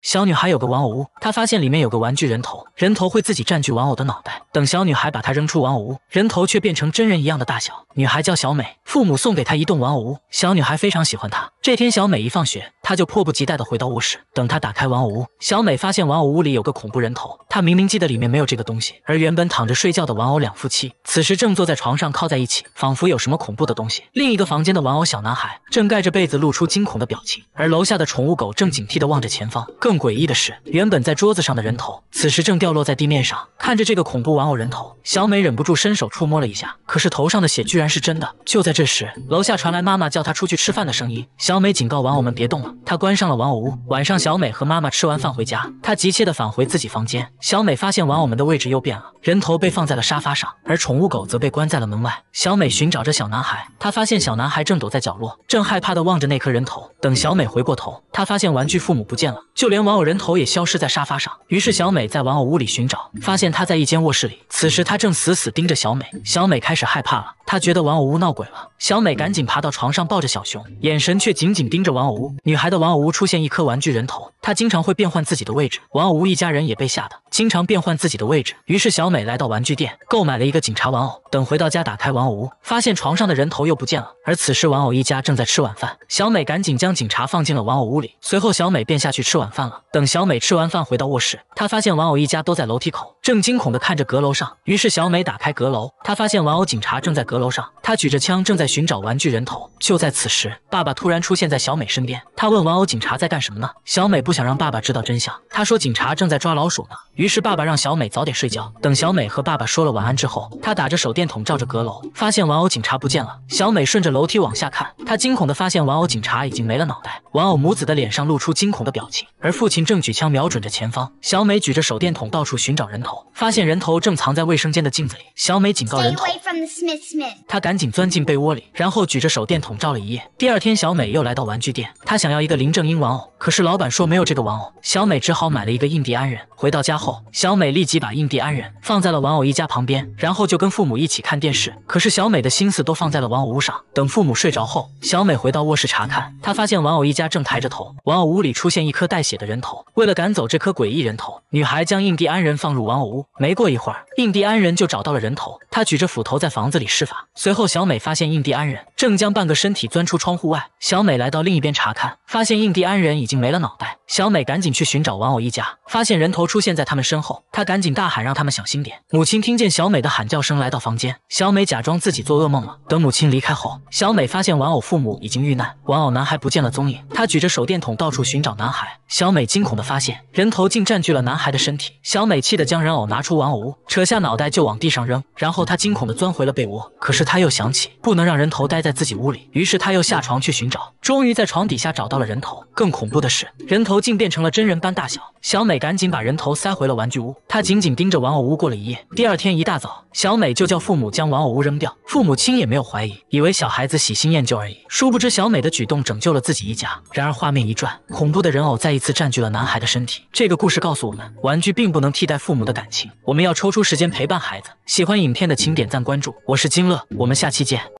小女孩有个玩偶屋，她发现里面有个玩具人头，人头会自己占据玩偶的脑袋。等小女孩把它扔出玩偶屋，人头却变成真人一样的大小。女孩叫小美，父母送给她一栋玩偶屋。小女孩非常喜欢她。这天，小美一放学，她就迫不及待地回到卧室。等她打开玩偶屋，小美发现玩偶屋里有个恐怖人头。她明明记得里面没有这个东西。而原本躺着睡觉的玩偶两夫妻，此时正坐在床上靠在一起，仿佛有什么恐怖的东西。另一个房间的玩偶小男孩正盖着被子，露出惊恐的表情。而楼下的宠物狗正警惕地望着前方。更诡异的是，原本在桌子上的人头，此时正掉落在地面上。看着这个恐怖玩偶人头，小美忍不住伸手触摸了一下，可是头上的血居然。是真的。就在这时，楼下传来妈妈叫他出去吃饭的声音。小美警告玩偶们别动了，她关上了玩偶屋。晚上，小美和妈妈吃完饭回家，她急切地返回自己房间。小美发现玩偶们的位置又变了，人头被放在了沙发上，而宠物狗则被关在了门外。小美寻找着小男孩，她发现小男孩正躲在角落，正害怕地望着那颗人头。等小美回过头，她发现玩具父母不见了，就连玩偶人头也消失在沙发上。于是小美在玩偶屋里寻找，发现他在一间卧室里。此时他正死死盯着小美，小美开始害怕了，她觉得。的玩偶屋闹鬼了，小美赶紧爬到床上抱着小熊，眼神却紧紧盯着玩偶屋。女孩的玩偶屋出现一颗玩具人头，她经常会变换自己的位置。玩偶屋一家人也被吓得经常变换自己的位置。于是小美来到玩具店购买了一个警察玩偶。等回到家打开玩偶屋，发现床上的人头又不见了。而此时玩偶一家正在吃晚饭，小美赶紧将警察放进了玩偶屋里。随后小美便下去吃晚饭了。等小美吃完饭回到卧室，她发现玩偶一家都在楼梯口，正惊恐地看着阁楼上。于是小美打开阁楼，她发现玩偶警察正在阁楼上。他举着枪，正在寻找玩具人头。就在此时，爸爸突然出现在小美身边，他问玩偶警察在干什么呢？小美不想让爸爸知道真相，他说警察正在抓老鼠呢。于是爸爸让小美早点睡觉。等小美和爸爸说了晚安之后，他打着手电筒照着阁楼，发现玩偶警察不见了。小美顺着楼梯往下看，她惊恐地发现玩偶警察已经没了脑袋，玩偶母子的脸上露出惊恐的表情，而父亲正举枪瞄准着前方。小美举着手电筒到处寻找人头，发现人头正藏在卫生间的镜子里。小美警告人头。他赶紧钻进被窝里，然后举着手电筒照了一夜。第二天，小美又来到玩具店，她想要一个林正英玩偶，可是老板说没有这个玩偶，小美只好买了一个印第安人。回到家后，小美立即把印第安人放在了玩偶一家旁边，然后就跟父母一起看电视。可是小美的心思都放在了玩偶屋上。等父母睡着后，小美回到卧室查看，她发现玩偶一家正抬着头，玩偶屋里出现一颗带血的人头。为了赶走这颗诡异人头。女孩将印第安人放入玩偶屋，没过一会儿，印第安人就找到了人头。他举着斧头在房子里施法，随后小美发现印第安人正将半个身体钻出窗户外。小美来到另一边查看，发现印第安人已经没了脑袋。小美赶紧去寻找玩偶一家，发现人头出现在他们身后，她赶紧大喊让他们小心点。母亲听见小美的喊叫声，来到房间。小美假装自己做噩梦了。等母亲离开后，小美发现玩偶父母已经遇难，玩偶男孩不见了踪影。她举着手电筒到处寻找男孩。小美惊恐的发现，人头竟占据了男孩的身体。小美气得将人偶拿出玩偶屋，扯下脑袋就往地上扔。然后她惊恐的钻回了被窝。可是她又想起不能让人头待在自己屋里，于是她又下床去寻找。终于在床底下找到了人头，更恐怖的是，人头竟变成了真人般大小。小美赶紧把人头塞回了玩具屋，她紧紧盯着玩偶屋过了一夜。第二天一大早，小美就叫父母将玩偶屋扔掉。父母亲也没有怀疑，以为小孩子喜新厌旧而已。殊不知，小美的举动拯救了自己一家。然而，画面一转，恐怖的人偶再一次占据了男孩的身体。这个故事告诉我们，玩具并不能替代父母的感情，我们要抽出时间陪伴孩子。喜欢影片的，请点赞关注，我是金乐，我们下期见。